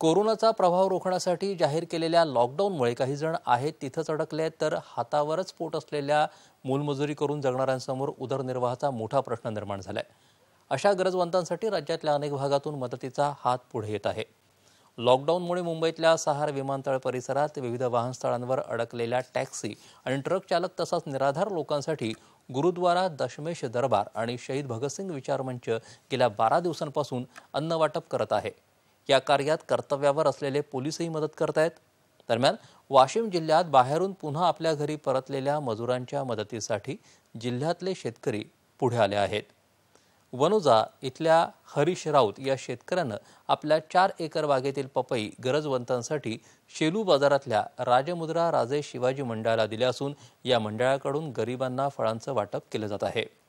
कोरोनाचा प्रभाव रोखण्यासाठी जाहीर केलेल्या लॉकडाऊनमुळे काही जण आहेत तिथंच अडकले तर हातावरच पोट असलेल्या मूलमजुरी करून जगणाऱ्यांसमोर उदरनिर्वाहाचा मोठा प्रश्न निर्माण झाला आहे अशा गरजवंतांसाठी राज्यातल्या अनेक भागातून मदतीचा हात पुढे येत आहे लॉकडाऊनमुळे मुंबईतल्या सहार विमानतळ परिसरात विविध वाहनस्थळांवर अडकलेल्या टॅक्सी आणि ट्रक चालक तसंच निराधार लोकांसाठी गुरुद्वारा दशमेश दरबार आणि शहीद भगतसिंग विचारमंच गेल्या बारा दिवसांपासून अन्न वाटप करत आहे या कार्यात कर्तव्यावर असलेले पोलीसही मदत आहेत दरम्यान वाशिम जिल्ह्यात बाहेरून पुन्हा आपल्या घरी परतलेल्या मजुरांच्या मदतीसाठी जिल्ह्यातले शेतकरी पुढे आले आहेत वनुजा इथल्या हरीश राऊत या शेतकऱ्यानं आपल्या चार एकर बागेतील पपई गरजवंतांसाठी शेलू बाजारातल्या राजमुद्रा राजे शिवाजी मंडळाला दिल्या असून या मंडळाकडून गरिबांना फळांचं वाटप केलं जात आहे